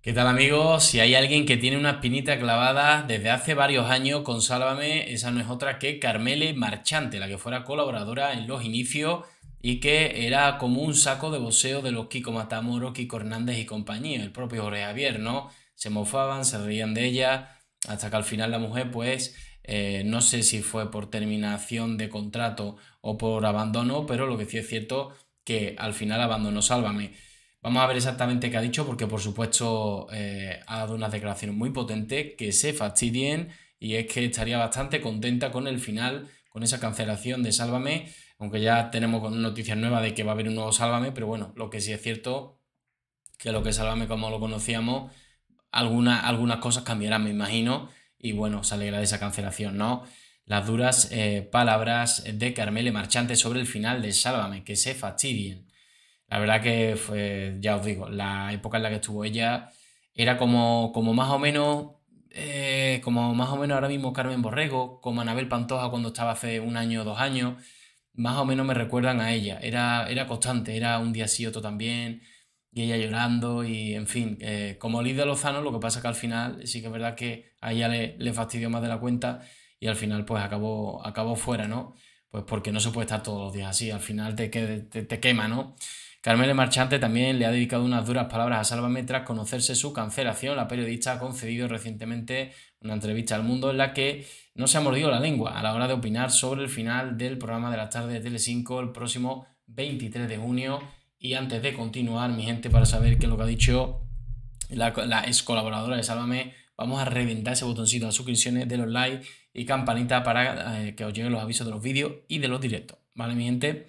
¿Qué tal amigos? Si hay alguien que tiene una espinita clavada desde hace varios años con Sálvame, esa no es otra que Carmele Marchante, la que fuera colaboradora en los inicios y que era como un saco de voceo de los Kiko Matamoro, Kiko Hernández y compañía, el propio Jorge Javier, ¿no? Se mofaban, se reían de ella, hasta que al final la mujer pues eh, no sé si fue por terminación de contrato o por abandono, pero lo que sí es cierto que al final abandonó Sálvame. Vamos a ver exactamente qué ha dicho, porque por supuesto eh, ha dado unas declaraciones muy potentes que se fastidien y es que estaría bastante contenta con el final, con esa cancelación de Sálvame, aunque ya tenemos noticias nuevas de que va a haber un nuevo Sálvame, pero bueno, lo que sí es cierto, que lo que Sálvame como lo conocíamos, algunas, algunas cosas cambiarán, me imagino, y bueno, se alegra de esa cancelación, ¿no? Las duras eh, palabras de Carmele Marchante sobre el final de Sálvame, que se fastidien. La verdad que fue, ya os digo, la época en la que estuvo ella era como, como más o menos, eh, como más o menos ahora mismo Carmen Borrego, como Anabel Pantoja cuando estaba hace un año o dos años, más o menos me recuerdan a ella. Era, era constante, era un día sí otro también, y ella llorando, y en fin, eh, como Lidia Lozano, lo que pasa que al final sí que es verdad que a ella le, le fastidió más de la cuenta y al final pues acabó, acabó fuera, ¿no? Pues porque no se puede estar todos los días así, al final te, te quema, ¿no? Carmele Marchante también le ha dedicado unas duras palabras a Sálvame tras conocerse su cancelación. La periodista ha concedido recientemente una entrevista al mundo en la que no se ha mordido la lengua a la hora de opinar sobre el final del programa de la tarde de Telecinco el próximo 23 de junio. Y antes de continuar, mi gente, para saber qué es lo que ha dicho la, ex colaboradora de Sálvame, vamos a reventar ese botoncito de suscripciones, de los likes y campanita para eh, que os lleguen los avisos de los vídeos y de los directos. ¿Vale, mi gente?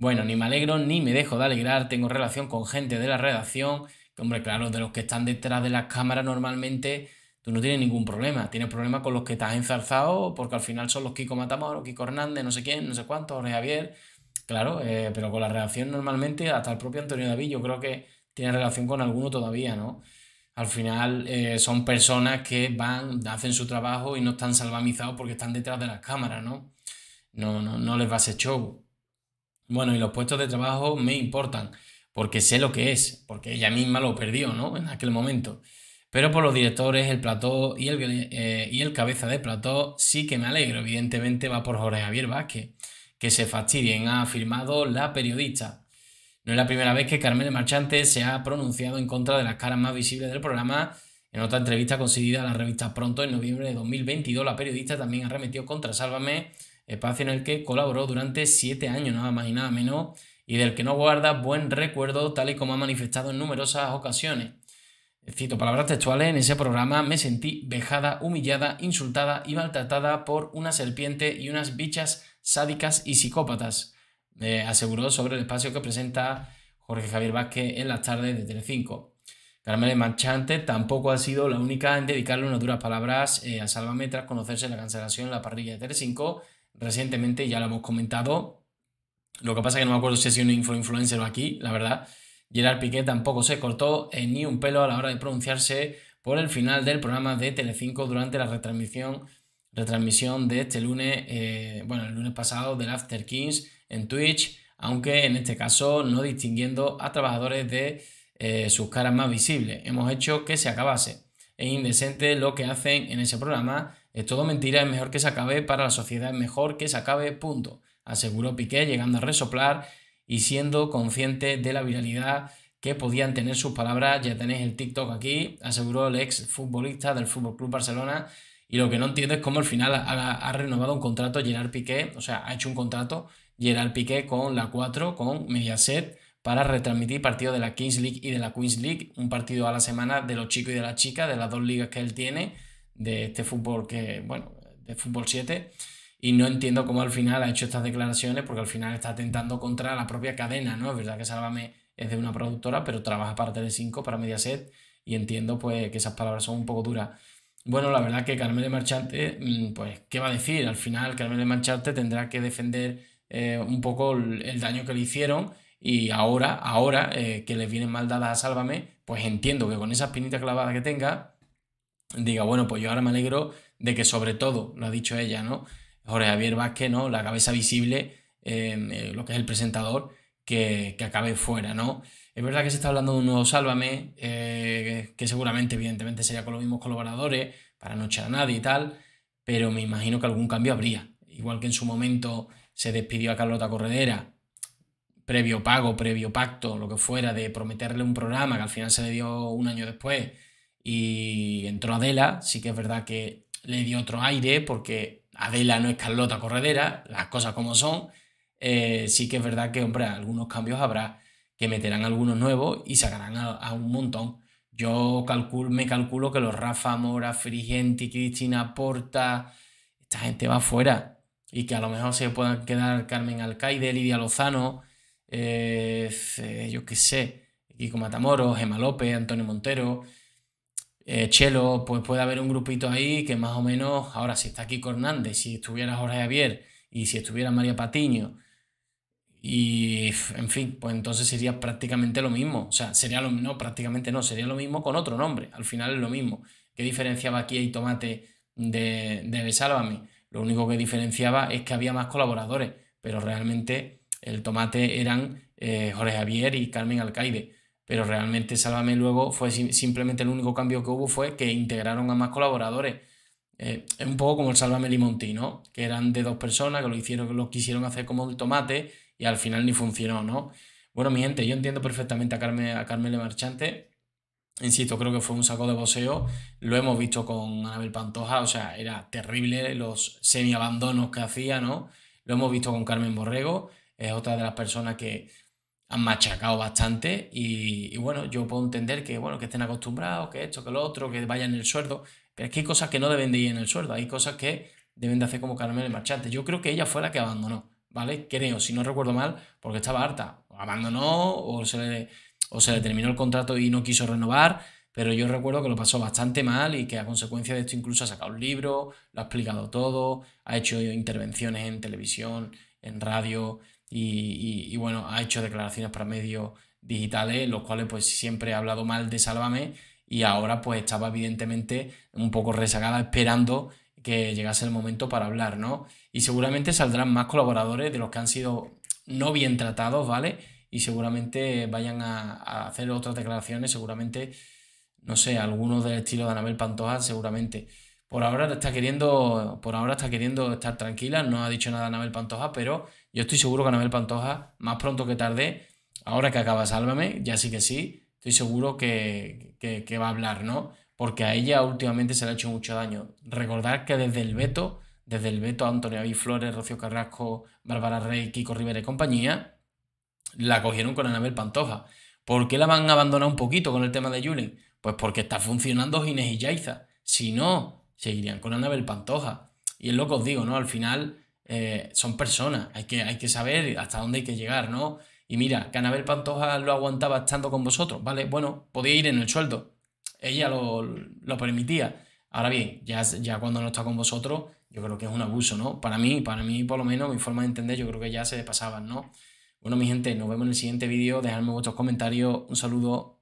Bueno, ni me alegro ni me dejo de alegrar, tengo relación con gente de la redacción, hombre, claro, de los que están detrás de las cámaras normalmente tú no tienes ningún problema, tienes problema con los que estás enzarzado porque al final son los Kiko Matamoros, Kiko Hernández, no sé quién, no sé cuántos, Jorge Javier, claro, eh, pero con la redacción normalmente hasta el propio Antonio David yo creo que tiene relación con alguno todavía, ¿no? Al final eh, son personas que van, hacen su trabajo y no están salvamizados porque están detrás de las cámaras, ¿no? No, no, no les va a ser show. Bueno, y los puestos de trabajo me importan, porque sé lo que es, porque ella misma lo perdió, ¿no? En aquel momento. Pero por los directores, el plató y el, eh, y el cabeza de plató sí que me alegro. Evidentemente va por Jorge Javier Vázquez. Que se fastidien, ha afirmado la periodista. No es la primera vez que Carmen Marchante se ha pronunciado en contra de las caras más visibles del programa. En otra entrevista concedida a la revista Pronto en noviembre de 2022, la periodista también arremetió contra Sálvame espacio en el que colaboró durante siete años, nada más y nada menos, y del que no guarda buen recuerdo, tal y como ha manifestado en numerosas ocasiones. Cito palabras textuales, en ese programa me sentí vejada, humillada, insultada y maltratada por una serpiente y unas bichas sádicas y psicópatas, aseguró sobre el espacio que presenta Jorge Javier Vázquez en las tardes de Telecinco. Carmen Manchante tampoco ha sido la única en dedicarle unas duras palabras eh, a Sálvame tras conocerse la cancelación en la parrilla de Telecinco recientemente, ya lo hemos comentado. Lo que pasa es que no me acuerdo si ha sido un influencer o aquí, la verdad. Gerard Piqué tampoco se cortó eh, ni un pelo a la hora de pronunciarse por el final del programa de Telecinco durante la retransmisión, retransmisión de este lunes, eh, bueno, el lunes pasado del After Kings en Twitch, aunque en este caso no distinguiendo a trabajadores de eh, sus caras más visibles. Hemos hecho que se acabase. Es indecente lo que hacen en ese programa es todo mentira, es mejor que se acabe, para la sociedad es mejor que se acabe, punto. Aseguró Piqué, llegando a resoplar y siendo consciente de la viralidad que podían tener sus palabras. Ya tenéis el TikTok aquí, aseguró el ex futbolista del Fútbol Club Barcelona. Y lo que no entiendo es cómo al final ha, ha, renovado un contrato Gerard Piqué, o sea, ha hecho un contrato Gerard Piqué con la 4, con Mediaset, para retransmitir partidos de la Kings League y de la Queens League, un partido a la semana de los chicos y de las chicas, de las dos ligas que él tiene de este fútbol que, bueno, de fútbol 7. Y no entiendo cómo al final ha hecho estas declaraciones, porque al final está atentando contra la propia cadena, ¿no? Es verdad que Sálvame es de una productora, pero trabaja para de 5 para Mediaset, y entiendo pues que esas palabras son un poco duras. Bueno, la verdad que Carmen de Marchante, mm, pues, ¿qué va a decir? Al final, Carmen de Marchante tendrá que defender eh, un poco el, daño que le hicieron y ahora, ahora eh, que le vienen mal dadas a Sálvame, pues entiendo que con esa espinita clavada que tenga, diga, bueno, pues yo ahora me alegro de que sobre todo, lo ha dicho ella, ¿no? Jorge Javier Vázquez, ¿no? La cabeza visible, em, eh, lo que es el presentador, que, acabe fuera, ¿no? Es verdad que se está hablando de un nuevo Sálvame, eh, que seguramente, evidentemente, sería con los mismos colaboradores, para no echar a nadie y tal, pero me imagino que algún cambio habría. Igual que en su momento se despidió a Carlota Corredera, previo pago, previo pacto, lo que fuera, de prometerle un programa que al final se le dio un año después y entró Adela, sí que es verdad que le dio otro aire porque Adela no es Carlota Corredera, las cosas como son. Eh, sí que es verdad que, hombre, algunos cambios habrá, que meterán algunos nuevos y sacarán a, un montón. Yo me calculo que los Rafa Mora, Frigenti, Cristina Porta, esta gente va fuera. Y que a lo mejor se puedan quedar Carmen Alcaide, Lidia Lozano, eh, yo qué sé, Kiko Matamoros, Gemma López, Antonio Montero. Eh, Chelo, pues puede haber un grupito ahí que más o menos, ahora si está aquí Hernández, si estuviera Jorge Javier y si estuviera María Patiño, y en fin, pues entonces sería prácticamente lo mismo. O sea, sería lo no, prácticamente no, sería lo mismo con otro nombre. Al final es lo mismo. ¿Qué diferenciaba aquí Hay Tomate de, de Besálvame? Lo único que diferenciaba es que había más colaboradores, pero realmente el Tomate eran eh, Jorge Javier y Carmen Alcaide pero realmente Sálvame luego fue simplemente el único cambio que hubo fue que integraron a más colaboradores. Eh, es un poco como el Sálvame Limonti, ¿no? Que eran de dos personas, que lo hicieron, lo quisieron hacer como el tomate y al final ni funcionó, ¿no? Bueno, mi gente, yo entiendo perfectamente a, Carmen, a Marchante. Insisto, creo que fue un saco de voseo Lo hemos visto con Anabel Pantoja, o sea, era terrible los semi-abandonos que hacía, ¿no? Lo hemos visto con Carmen Borrego, es otra de las personas que han machacado bastante y, bueno, yo puedo entender que, bueno, que estén acostumbrados, que esto, que lo otro, que vayan en el sueldo, pero es que hay cosas que no deben de ir en el sueldo, hay cosas que deben de hacer como Carmen Marchante. Yo creo que ella fue la que abandonó, ¿vale? Creo, si no recuerdo mal, porque estaba harta, abandonó o se le, o se le terminó el contrato y no quiso renovar, pero yo recuerdo que lo pasó bastante mal y que a consecuencia de esto incluso ha sacado un libro, lo ha explicado todo, ha hecho intervenciones en televisión, en radio, y, bueno, ha hecho declaraciones para medios digitales, los cuales pues siempre ha hablado mal de Sálvame y ahora pues estaba evidentemente un poco rezagada esperando que llegase el momento para hablar, ¿no? Y seguramente saldrán más colaboradores de los que han sido no bien tratados, ¿vale? Y seguramente vayan a, hacer otras declaraciones, seguramente, no sé, algunos del estilo de Anabel Pantoja, seguramente. Por ahora está queriendo, por ahora está queriendo estar tranquila, no ha dicho nada Anabel Pantoja, pero yo estoy seguro que Anabel Pantoja, más pronto que tarde, ahora que acaba Sálvame, ya sí que sí, estoy seguro que, que, va a hablar, ¿no? Porque a ella últimamente se le ha hecho mucho daño. Recordar que desde el veto, desde el veto a Antonio Avi Flores, Rocío Carrasco, Bárbara Rey, Kiko Rivera y compañía, la cogieron con Anabel Pantoja. ¿Por qué la van a abandonar un poquito con el tema de Julen? Pues porque está funcionando Ginés y Yaiza. Si no, seguirían con Anabel Pantoja. Y es lo que os digo, ¿no? Al final eh, son personas, hay que, hay que saber hasta dónde hay que llegar, ¿no? Y mira, Canabel Pantoja lo aguantaba estando con vosotros, ¿vale? Bueno, podía ir en el sueldo, ella lo, permitía. Ahora bien, ya, ya cuando no está con vosotros, yo creo que es un abuso, ¿no? Para mí, para mí por lo menos, mi forma de entender, yo creo que ya se pasaban, ¿no? Bueno, mi gente, nos vemos en el siguiente vídeo, dejadme vuestros comentarios, un saludo,